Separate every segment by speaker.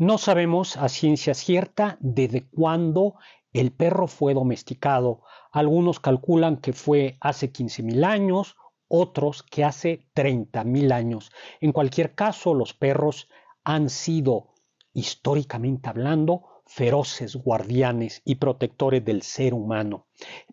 Speaker 1: No sabemos a ciencia cierta desde cuándo el perro fue domesticado. Algunos calculan que fue hace 15.000 años, otros que hace 30.000 años. En cualquier caso, los perros han sido, históricamente hablando, feroces guardianes y protectores del ser humano.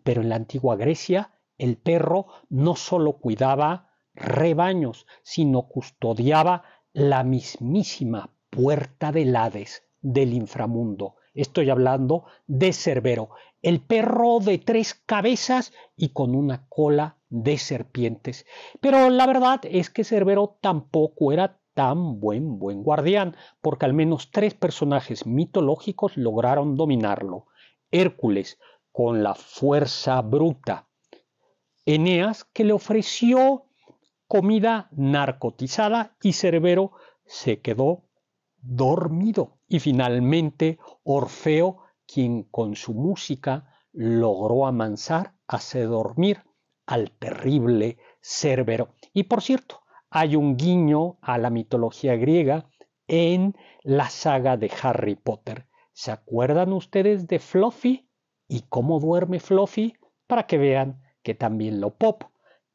Speaker 1: Pero en la antigua Grecia, el perro no solo cuidaba rebaños, sino custodiaba la mismísima puerta del Hades, del inframundo. Estoy hablando de Cerbero, el perro de tres cabezas y con una cola de serpientes. Pero la verdad es que Cerbero tampoco era tan buen buen guardián, porque al menos tres personajes mitológicos lograron dominarlo. Hércules, con la fuerza bruta. Eneas, que le ofreció comida narcotizada y Cerbero se quedó dormido. Y finalmente Orfeo, quien con su música logró amansar, hace dormir al terrible Cerbero. Y por cierto, hay un guiño a la mitología griega en la saga de Harry Potter. ¿Se acuerdan ustedes de Fluffy y cómo duerme Fluffy? Para que vean que también lo pop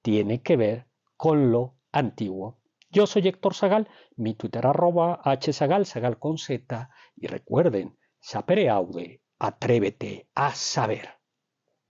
Speaker 1: tiene que ver con lo antiguo. Yo soy Héctor Zagal, mi Twitter arroba hzagal, sagal con z, y recuerden, sapere aude, atrévete a saber.